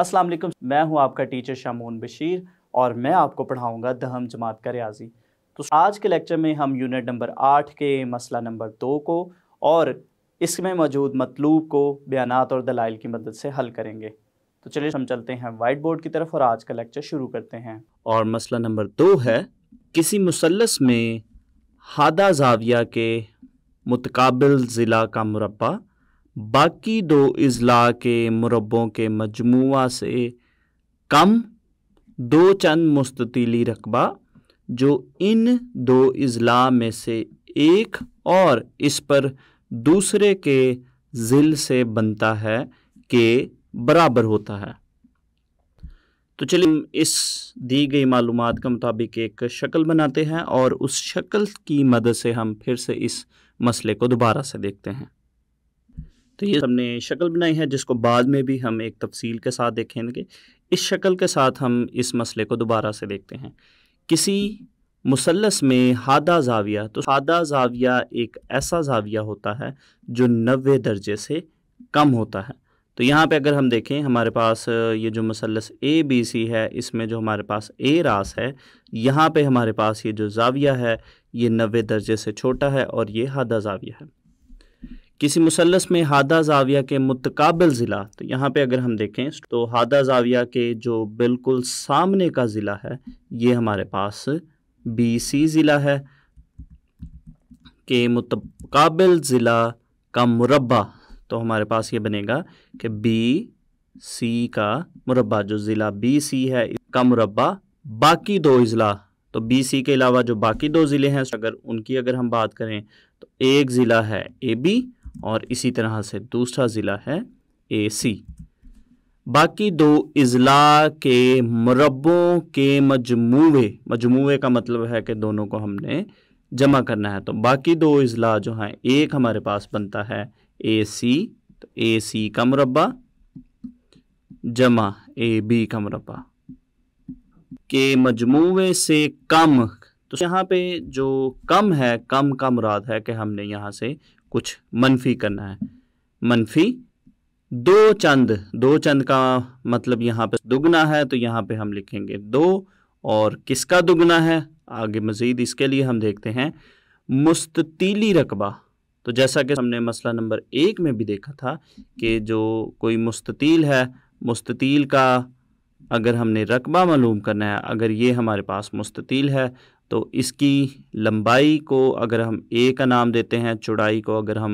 अस्सलाम वालेकुम मैं हूं आपका टीचर शामून बशीर और मैं आपको पढ़ाऊंगा दहम जमात का रियाजी तो आज के लेक्चर में हम यूनिट नंबर आठ के मसला नंबर दो को और इसमें मौजूद मतलूब को बयान और दलाइल की मदद से हल करेंगे तो चलिए हम चलते हैं वाइट बोर्ड की तरफ और आज का लेक्चर शुरू करते हैं और मसला नंबर दो है किसी मुसलस में हादा जाविया के मुतकबिल ज़िला का मुरबा बाकी दो अजला के मुरबों के मजमू से कम दो चंद मुस्ततीली रकबा जो इन दो अजला में से एक और इस पर दूसरे के जिल से बनता है के बराबर होता है तो चलिए हम इस दी गई मालूम के मुताबिक एक शक्ल बनाते हैं और उस शक्ल की मदद से हम फिर से इस मसले को दोबारा से देखते हैं तो ये हमने शक्ल बनाई है जिसको बाद में भी हम एक तफसील के साथ देखेंगे इस शक्ल के साथ हम इस मसले को दोबारा से देखते हैं किसी मुसलस में हादा जाविया तो हादा जाविया एक ऐसा जाविया होता है जो नबे दर्जे से कम होता है तो यहाँ पे अगर हम देखें हमारे पास ये जो मसलस ए बी सी है इसमें जो हमारे पास ए रास है यहाँ पे हमारे पास ये जो जाविया है ये नबे दर्जे से छोटा है और ये हादा जाविया है किसी मुसलस में हादा जाविया के मुतकबिल ज़िला तो यहाँ पे अगर हम देखें तो हादा जाविया के जो बिल्कुल सामने का ज़िला है ये हमारे पास बी सी ज़िला है के मुतकाबल ज़िला का मुरबा तो हमारे पास ये बनेगा कि बी सी का मुरबा जो ज़िला बी सी है का मुरबा बाकी दो अजला तो बी सी के अलावा जो बाकी दो ज़िले हैं अगर उनकी अगर हम बात करें तो एक ज़िला है ए बी और इसी तरह से दूसरा ज़िला है ए सी बाकी दो अजला के मरबों के मजमूवे मजमु का मतलब है कि दोनों को हमने जमा करना है तो बाकी दो अजला जो हैं एक हमारे पास बनता है ए सी तो ए सी का मुरबा जमा ए बी का मुरबा के मजमु से कम तो यहाँ पे जो कम है कम का मुराद है कि हमने यहाँ से कुछ मनफी करना है मनफी दो चंद दो चंद का मतलब यहाँ पे दुगना है तो यहाँ पे हम लिखेंगे दो और किसका दुगना है आगे मज़ीद इसके लिए हम देखते हैं मुस्ततीली रकबा तो जैसा कि हमने मसला नंबर एक में भी देखा था कि जो कोई मुस्ततील है मुस्ततील का अगर हमने रकबा मालूम करना है अगर ये हमारे पास मुस्ततील है तो इसकी लंबाई को अगर हम ए का नाम देते हैं चौड़ाई को अगर हम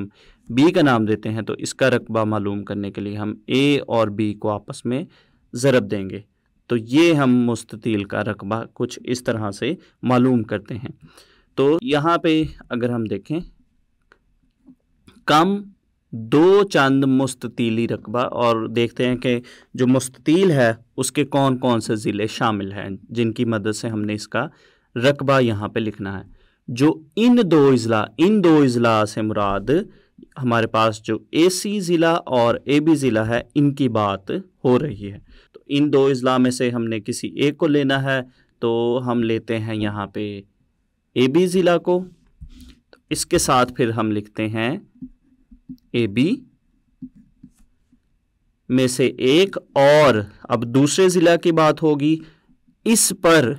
बी का नाम देते हैं तो इसका रकबा मालूम करने के लिए हम ए और बी को आपस में ज़रब देंगे तो ये हम मुस्ततील का रकबा कुछ इस तरह से मालूम करते हैं तो यहाँ पे अगर हम देखें कम दो चंद मुस्ततीली रकबा और देखते हैं कि जो मुस्ततील है उसके कौन कौन से ज़िले शामिल हैं जिनकी मदद से हमने इसका रकबा यहाँ पे लिखना है जो इन दो अजला इन दो अजला से मुराद हमारे पास जो ए सी ज़िला और ए बी ज़िला है इनकी बात हो रही है तो इन दो अजला में से हमने किसी एक को लेना है तो हम लेते हैं यहाँ पे ए बी ज़िला को तो इसके साथ फिर हम लिखते हैं ए बी में से एक और अब दूसरे ज़िला की बात होगी इस पर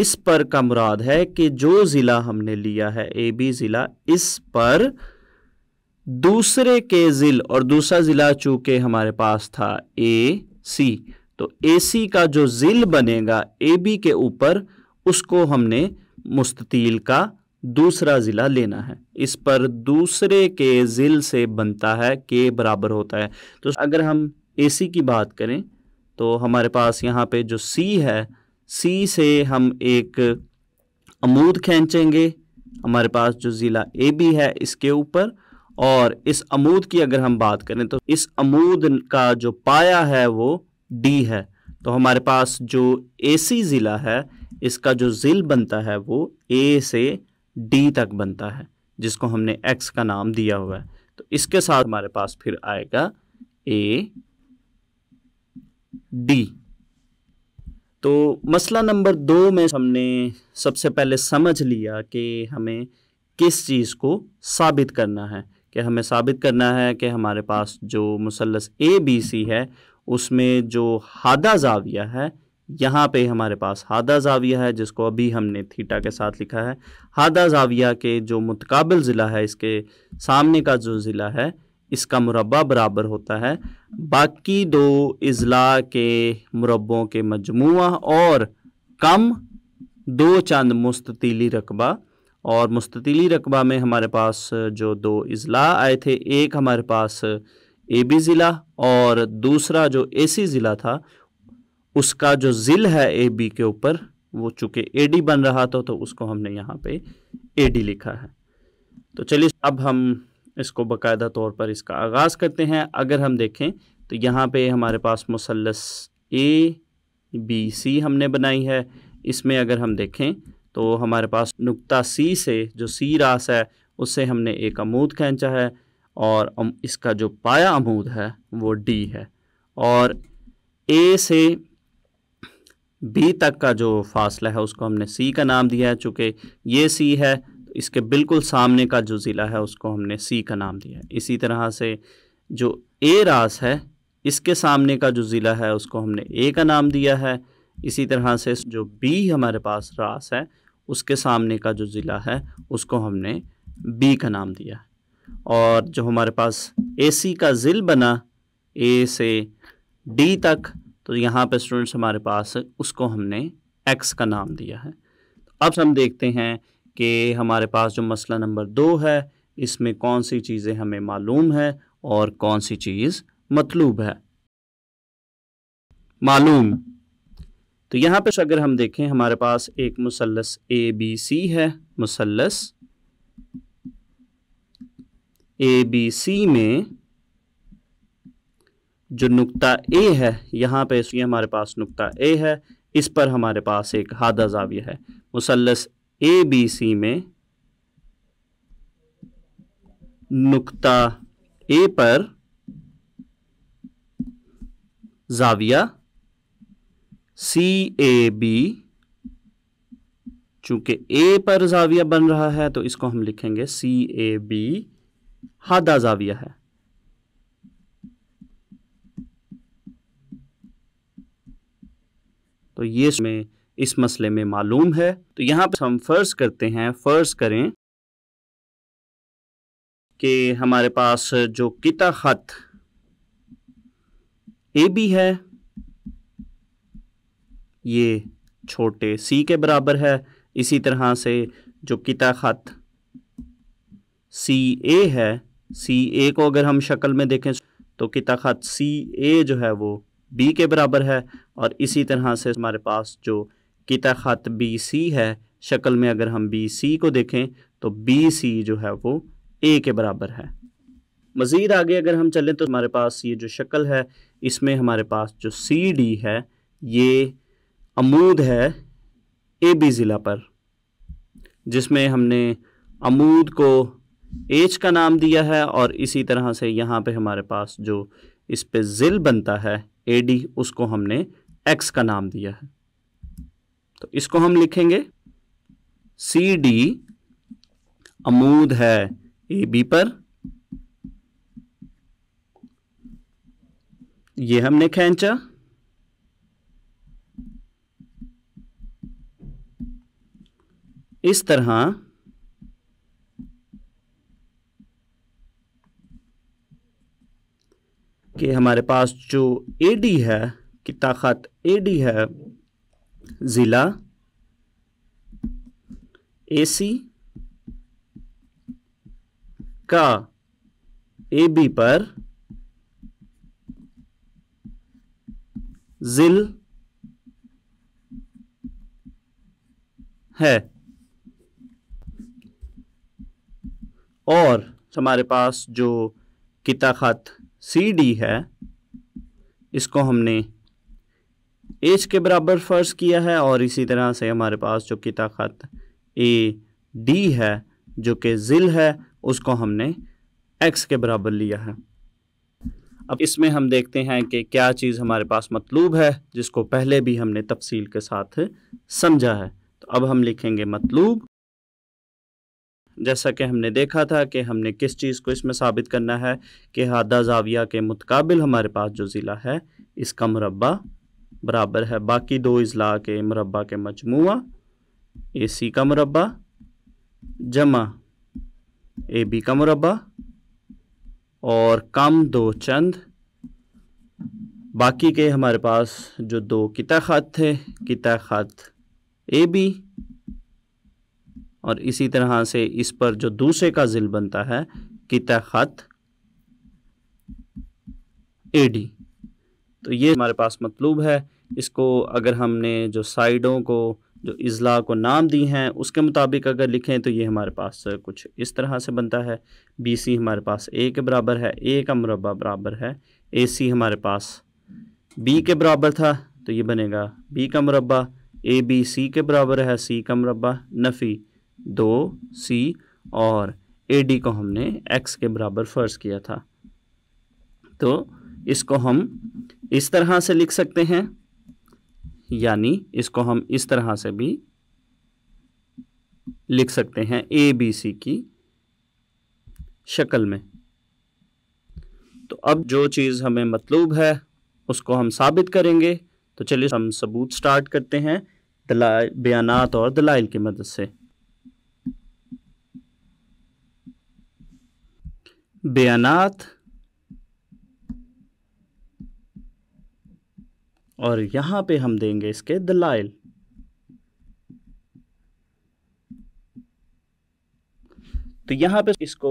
इस पर का मुराद है कि जो ज़िला हमने लिया है ए बी ज़िला इस पर दूसरे के ज़िल और दूसरा ज़िला चूंकि हमारे पास था ए सी तो ए सी का जो ज़िल बनेगा ए बी के ऊपर उसको हमने मुस्ततील का दूसरा ज़िला लेना है इस पर दूसरे के ज़िल से बनता है के बराबर होता है तो अगर हम ए सी की बात करें तो हमारे पास यहाँ पे जो सी है सी से हम एक अमूद खींचेंगे हमारे पास जो ज़िला ए बी है इसके ऊपर और इस अमूद की अगर हम बात करें तो इस अमूद का जो पाया है वो डी है तो हमारे पास जो ए सी ज़िला है इसका जो ज़िल बनता है वो ए से डी तक बनता है जिसको हमने एक्स का नाम दिया हुआ है तो इसके साथ हमारे पास फिर आएगा ए डी तो मसला नंबर दो में हमने सबसे पहले समझ लिया कि हमें किस चीज़ को साबित करना है कि हमें साबित करना है कि हमारे पास जो मुसलस ए बी सी है उसमें जो हादा जाविया है यहाँ पे हमारे पास हादा जाविया है जिसको अभी हमने थीटा के साथ लिखा है हादा जाविया के जो मुतकबिल ज़िला है इसके सामने का जो ज़िला है इसका मुरबा बराबर होता है बाकी दो अजला के मुरबों के मजमू और कम दो चंद मुस्ततीली रकबा और मुस्ततीली रकबा में हमारे पास जो दो अजला आए थे एक हमारे पास ए बी ज़िला और दूसरा जो ए सी ज़िला था उसका जो ज़िल है ए बी के ऊपर वो चूँकि ए डी बन रहा था तो उसको हमने यहाँ पे ए डी लिखा है तो चलिए अब हम इसको बाकायदा तौर पर इसका आगाज़ करते हैं अगर हम देखें तो यहाँ पे हमारे पास मुसलस ए बी सी हमने बनाई है इसमें अगर हम देखें तो हमारे पास नुक्ता सी से जो सी रास है उससे हमने एक अमूद खींचा है और इसका जो पाया अमूद है वो डी है और ए से बी तक का जो फासला है उसको हमने सी का नाम दिया है चूँकि ये सी है इसके बिल्कुल सामने का जो ज़िला है उसको हमने सी का नाम दिया है इसी तरह से जो ए रास है इसके सामने का जो ज़िला है उसको हमने ए का नाम दिया है इसी तरह से जो बी हमारे पास रास है उसके सामने का जो ज़िला है उसको हमने बी का नाम दिया है और जो हमारे पास ए सी का ज़िल बना ए से डी तक तो यहाँ पे स्टूडेंट्स हमारे पास उसको हमने एक्स का नाम दिया है अब हम देखते हैं कि हमारे पास जो मसला नंबर दो है इसमें कौन सी चीज़ें हमें मालूम है और कौन सी चीज़ मतलूब है मालूम तो यहाँ पर अगर हम देखें हमारे पास एक मुसलस ए बी सी है मुसलस ए बी सी में जो नुकता ए है यहाँ पे हमारे पास नुकता ए है इस पर हमारे पास एक हादा जाविया है मुसलस ए बी सी में नुक्ता ए पर जाविया सी ए बी चूंकि ए पर जाविया बन रहा है तो इसको हम लिखेंगे सी ए बी हादा जाविया है तो ये इसमें इस मसले में मालूम है तो यहाँ पर हम फ़र्ज़ करते हैं फ़र्ज़ करें कि हमारे पास जो किता ख़त ए बी है ये छोटे सी के बराबर है इसी तरह से जो किता ख़त सी ए है सी ए को अगर हम शक्ल में देखें तो किता ख़त सी ए जो है वो बी के बराबर है और इसी तरह से हमारे पास जो किता ख़त बी सी है शक्ल में अगर हम बी सी को देखें तो बी सी जो है वो ए के बराबर है मज़ीद आगे अगर हम चलें तो हमारे पास ये जो शक्ल है इसमें हमारे पास जो सी डी है ये अमूद है ए बी ज़िला पर जिसमें हमने अमूद को एच का नाम दिया है और इसी तरह से यहाँ पे हमारे पास जो इस पे ज़िल बनता है ए डी उसको हमने एक्स का नाम दिया है तो इसको हम लिखेंगे सी डी अमूद है ए बी पर ये हमने खेचा इस तरह कि हमारे पास जो ए डी है कि ताकत ए डी है ज़िला एसी का एबी पर जिल है और हमारे पास जो किताखत सी डी है इसको हमने एच के बराबर फर्ज किया है और इसी तरह से हमारे पास जो कि ताकत ए डी है जो कि ज़िल है उसको हमने एक्स के बराबर लिया है अब इसमें हम देखते हैं कि क्या चीज़ हमारे पास मतलूब है जिसको पहले भी हमने तफसील के साथ समझा है तो अब हम लिखेंगे मतलूब जैसा कि हमने देखा था कि हमने किस चीज़ को इसमें साबित करना है कि हादा जाविया के मुतकाबिल हमारे पास जो ज़िला है इसका मुरबा बराबर है बाकी दो अजला के मुरबा के मजमू ए सी का मुरबा जमा ए बी का मुरबा और कम दो चंद बाकी के हमारे पास जो दो किता ख़त थे किता ख़त ए बी और इसी तरह से इस पर जो दूसरे का जिल बनता है किता ख़त ए डी तो ये हमारे पास मतलूब है इसको अगर हमने जो साइडों को जो अज़ला को नाम दी हैं उसके मुताबिक अगर लिखें तो ये हमारे पास कुछ इस तरह से बनता है बी सी हमारे पास ए के बराबर है ए का मुरबा बराबर है ए सी हमारे पास बी के बराबर था तो ये बनेगा बी का मुरबा ए बी सी के बराबर है सी का मुरबा नफ़ी दो सी और ए डी को हमने एक्स के बराबर फ़र्ज़ किया था तो इसको हम इस तरह से लिख सकते हैं यानी इसको हम इस तरह से भी लिख सकते हैं ए बी सी की शक्ल में तो अब जो चीज़ हमें मतलूब है उसको हम साबित करेंगे तो चलिए हम सबूत स्टार्ट करते हैं दलाई बयानात और दलाइल की मदद से बयानात और यहां पे हम देंगे इसके दलाइल तो यहां पे इसको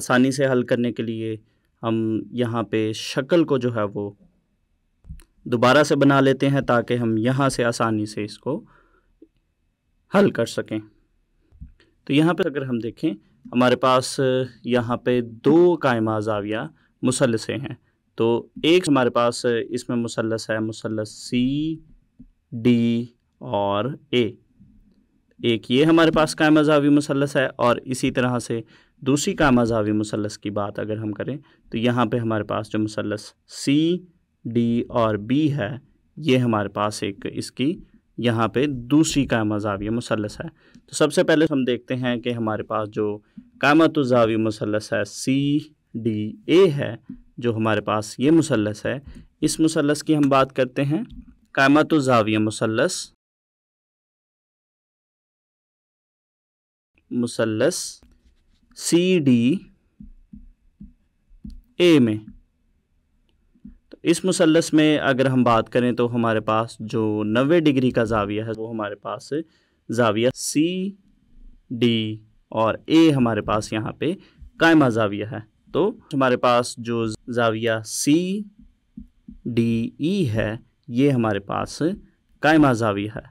आसानी से हल करने के लिए हम यहां पे शक्ल को जो है वो दोबारा से बना लेते हैं ताकि हम यहां से आसानी से इसको हल कर सकें तो यहां पर अगर हम देखें हमारे पास यहां पे दो कायमा जाविया मुसलसे हैं तो एक हमारे पास इसमें मुसलस है मुसलस सी डी और ए एक ये हमारे पास का मजावी मुसलस है और इसी तरह से दूसरी का मजहबी मुसलस की बात अगर हम करें तो यहाँ पे हमारे पास जो मुसलस सी डी और बी है ये हमारे पास एक इसकी यहाँ पे दूसरी कामजावी मुसलस है तो सबसे पहले हम देखते हैं कि हमारे पास जो कायमतजावी मुसलस है सी डी ए है जो हमारे पास ये मुसलस है इस मुसलस की हम बात करते हैं तो जाविया मुसलस मुसलस सी डी ए में तो इस मुसलस में अगर हम बात करें तो हमारे पास जो नबे डिग्री का जाविया है वो हमारे पास जाविया सी डी और ए हमारे पास यहाँ पे कायमा जाविया है तो हमारे पास जो जाविया सी डी ई है ये हमारे पास कायमा जाविया है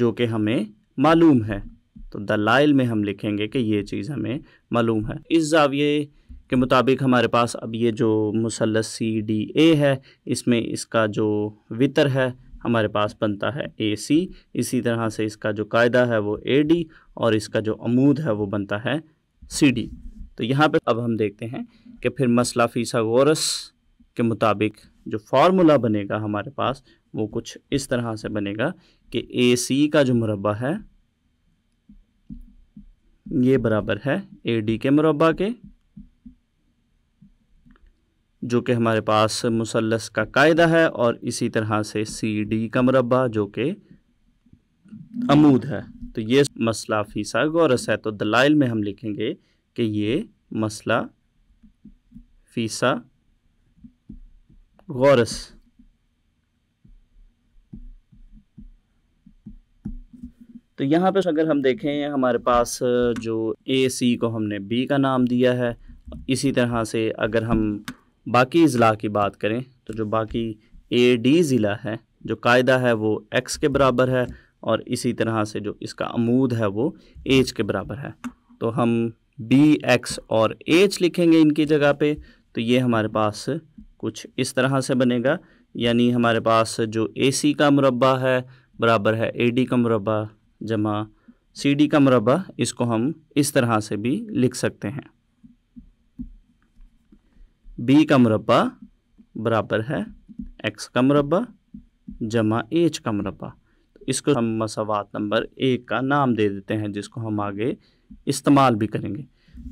जो कि हमें मालूम है तो दलाइल में हम लिखेंगे कि ये चीज़ हमें मालूम है इस जाविये के मुताबिक हमारे पास अब ये जो मुसलस सी डी ए है इसमें इसका जो वितर है हमारे पास बनता है ए सी इसी तरह से इसका जो कायदा है वो ए डी और इसका जो अमूद है वो बनता है सी डी तो यहाँ पर अब हम देखते हैं कि फिर मसला फीसा गोरस के मुताबिक जो फार्मूला बनेगा हमारे पास वो कुछ इस तरह से बनेगा कि ए सी का जो मुरबा है ये बराबर है ए डी के मुरबा के जो कि हमारे पास मुसलस का कायदा है और इसी तरह से सी डी का मुरबा जो कि अमूद है तो ये मसला फीसा गौरस है तो दलाइल में हम लिखेंगे कि ये मसला फीसा गौरस तो यहाँ पर अगर हम देखें हमारे पास जो ए सी को हमने बी का नाम दिया है इसी तरह से अगर हम बाकी ज़िला की बात करें तो जो बाकी ए डी ज़िला है जो कायदा है वो एक्स के बराबर है और इसी तरह से जो इसका अमूद है वो एच के बराबर है तो हम बी एक्स और एच लिखेंगे इनकी जगह पे तो ये हमारे पास कुछ इस तरह से बनेगा यानी हमारे पास जो ए सी का मुरबा है बराबर है ए डी का मुरबा जमा सी डी का मुरबा इसको हम इस तरह से भी लिख सकते हैं बी का मुरबा बराबर है एक्स का मुरबा जमा एच का मुरबा तो इसको हम मसावात नंबर एक का नाम दे देते हैं जिसको हम आगे इस्तेमाल भी करेंगे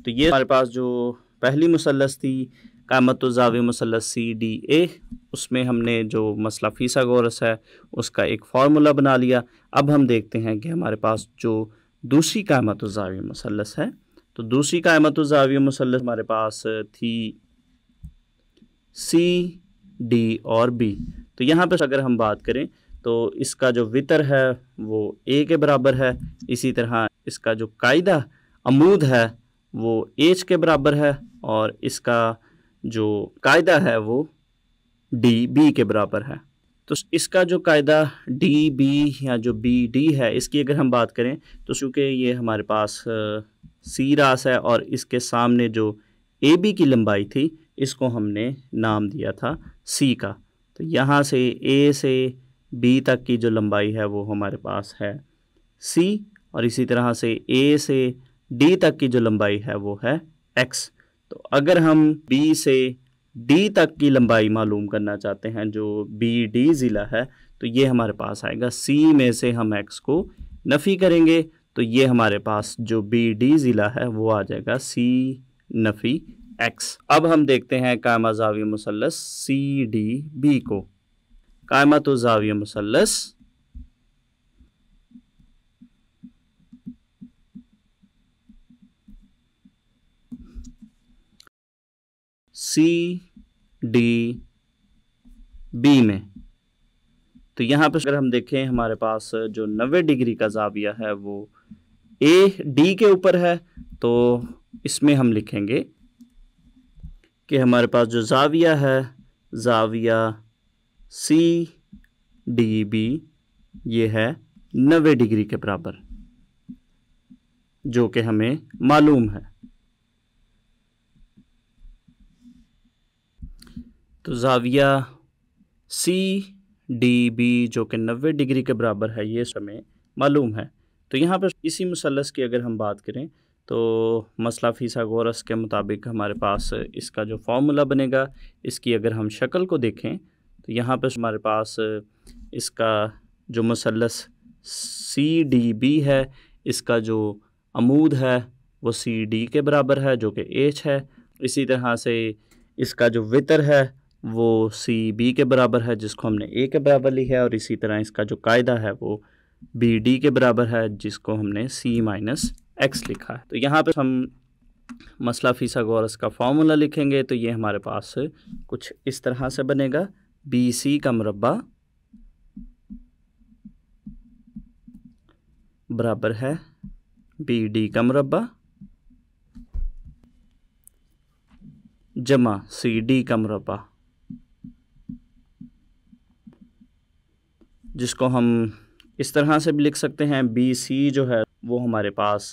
तो ये हमारे पास जो पहली मुसलस थी कामत जाव मुसलस सी डी ए उसमें हमने जो मसला फीसा गोरस है उसका एक फार्मूला बना लिया अब हम देखते हैं कि हमारे पास जो दूसरी कामत जावी मुसलस है तो दूसरी कामत जावी मुसलस हमारे पास थी सी डी और बी तो यहाँ पर अगर हम बात करें तो इसका जो वितर है वो ए के बराबर है इसी तरह इसका जो कायदा अमूद है वो एच के बराबर है और इसका जो कायदा है वो डी बी के बराबर है तो इसका जो कायदा डी बी या जो बी डी है इसकी अगर हम बात करें तो चूँकि ये हमारे पास सी रास है और इसके सामने जो ए बी की लंबाई थी इसको हमने नाम दिया था सी का तो यहाँ से ए से बी तक की जो लंबाई है वो हमारे पास है सी और इसी तरह से ए से डी तक की जो लंबाई है वो है एक्स तो अगर हम बी से डी तक की लंबाई मालूम करना चाहते हैं जो बी डी ज़िला है तो ये हमारे पास आएगा सी में से हम एक्स को नफ़ी करेंगे तो ये हमारे पास जो बी डी ज़िला है वो आ जाएगा सी नफ़ी एक्स अब हम देखते हैं कायमा जावी मुसलस सी डी बी को कायमा तो जावी मुसलस सी डी बी में तो यहाँ पर अगर हम देखें हमारे पास जो 90 डिग्री का जाविया है वो ए डी के ऊपर है तो इसमें हम लिखेंगे कि हमारे पास जो जाविया है जाविया सी डी बी ये है 90 डिग्री के बराबर जो कि हमें मालूम है तो जाविया सी डी बी जो कि नबे डिग्री के बराबर है ये समय मालूम है तो यहाँ पर इसी मुसलस की अगर हम बात करें तो मसला फीसा गोरस के मुताबिक हमारे पास इसका जो फार्मूला बनेगा इसकी अगर हम शक्ल को देखें तो यहाँ पर हमारे पास इसका जो मसलस सी डी बी है इसका जो अमूद है वो सी डी के बराबर है जो कि एच है इसी तरह से इसका जो वितर है वो सी बी के बराबर है जिसको हमने ए के बराबर लिखा है और इसी तरह इसका जो कायदा है वो बी डी के बराबर है जिसको हमने सी माइनस एक्स लिखा है तो यहाँ पर हम मसला फीसा गौरस का फार्मूला लिखेंगे तो ये हमारे पास कुछ इस तरह से बनेगा बी सी का मुरबा बराबर है बी डी का मुरबा जमा सी डी का मुरबा जिसको हम इस तरह से भी लिख सकते हैं बी सी जो है वो हमारे पास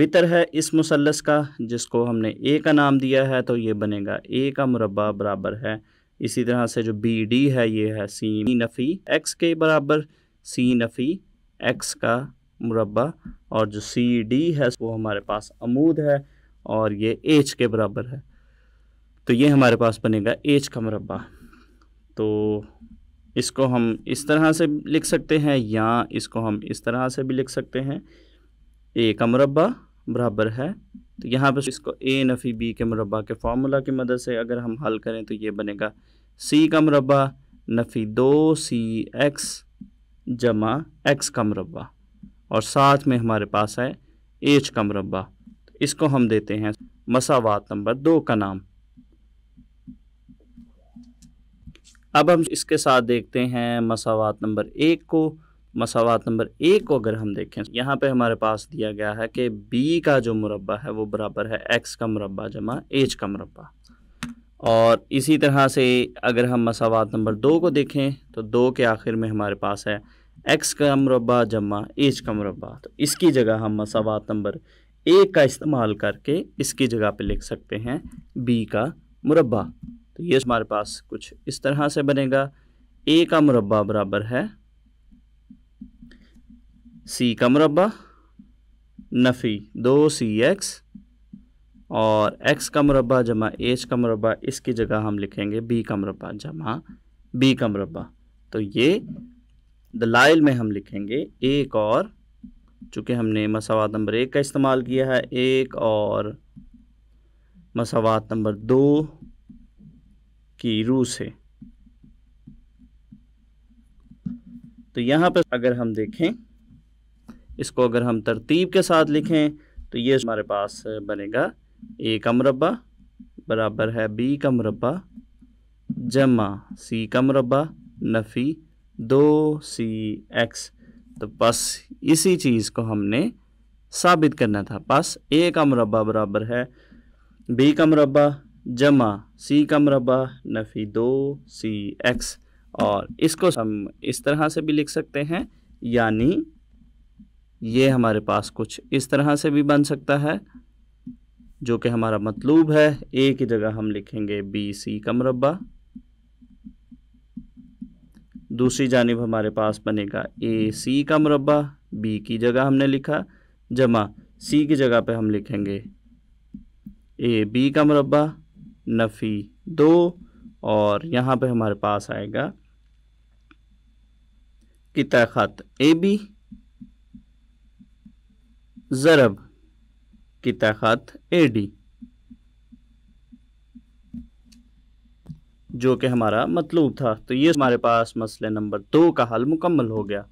वितर है इस मुसलस का जिसको हमने ए का नाम दिया है तो ये बनेगा ए का मुरबा बराबर है इसी तरह से जो बी डी है ये है सी नफ़ी एक्स के बराबर सी नफ़ी एक्स का मुरबा और जो सी डी है वो हमारे पास अमूद है और ये एच के बराबर है तो ये हमारे पास बनेगा एच का मुरबा तो इसको हम इस तरह से लिख सकते हैं या इसको हम इस तरह से भी लिख सकते हैं ए का मुरबा बराबर है तो यहाँ पर इसको ए नफ़ी बी के मुरबा के फार्मूला की मदद से अगर हम हल करें तो ये बनेगा सी का मुरबा नफ़ी दो सी एक्स जमा एक्स का मुरबा और साथ में हमारे पास है एच का मुरबा तो इसको हम देते हैं मसावात नंबर दो का नाम अब हम इसके साथ देखते हैं मसावत नंबर एक को मसावत नंबर एक को अगर हम देखें यहाँ पे हमारे पास दिया गया है कि बी का जो मुरबा है वो बराबर है एक्स का मुरबा जमा एच का मुरबा और इसी तरह से अगर हम मसावत नंबर दो को देखें तो दो के आखिर में हमारे पास है एक्स का मुरबा जमा एच का मुरबा तो इसकी जगह हम मसावत नंबर एक का इस्तेमाल करके इसकी जगह पर लिख सकते हैं बी का मुरबा तो ये हमारे पास कुछ इस तरह से बनेगा ए का मुरबा बराबर है सी का मुरबा नफ़ी दो सी एक्स और एक्स का मुरबा जमा एच का मुरबा इसकी जगह हम लिखेंगे बी का मुरबा जमा बी का मुरबा तो ये दलाइल में हम लिखेंगे एक और चूँकि हमने मसावात नंबर एक का इस्तेमाल किया है एक और मसावात नंबर दो की रूह से तो यहां पर अगर हम देखें इसको अगर हम तरतीब के साथ लिखें तो ये हमारे पास बनेगा ए का मरबा बराबर है बी का मरबा जमा सी का मरबा नफ़ी दो सी एक्स तो बस इसी चीज़ को हमने साबित करना था बस ए का मरबा बराबर है बी का मरबा जमा सी का मरबा नफ़ी दो सी एक्स और इसको हम इस तरह से भी लिख सकते हैं यानी ये हमारे पास कुछ इस तरह से भी बन सकता है जो कि हमारा मतलूब है ए की जगह हम लिखेंगे बी सी का मरबा दूसरी जानब हमारे पास बनेगा ए सी का मरबा बी की जगह हमने लिखा जमा सी की जगह पे हम लिखेंगे ए बी का मरबा नफ़ी दो और यहाँ पे हमारे पास आएगा किता ख़त ए बी ज़रब किता ख़त ए डी जो कि हमारा मतलूब था तो ये हमारे पास मसले नंबर दो का हल मुकम्मल हो गया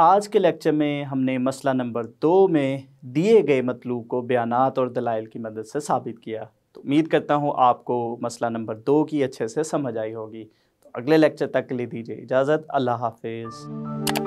आज के लेक्चर में हमने मसला नंबर दो में दिए गए मतलूब को बयानात और दलाइल की मदद से साबित किया तो उम्मीद करता हूँ आपको मसला नंबर दो की अच्छे से समझ आई होगी तो अगले लेक्चर तक के लिए दीजिए इजाज़त अल्लाह हाफिज़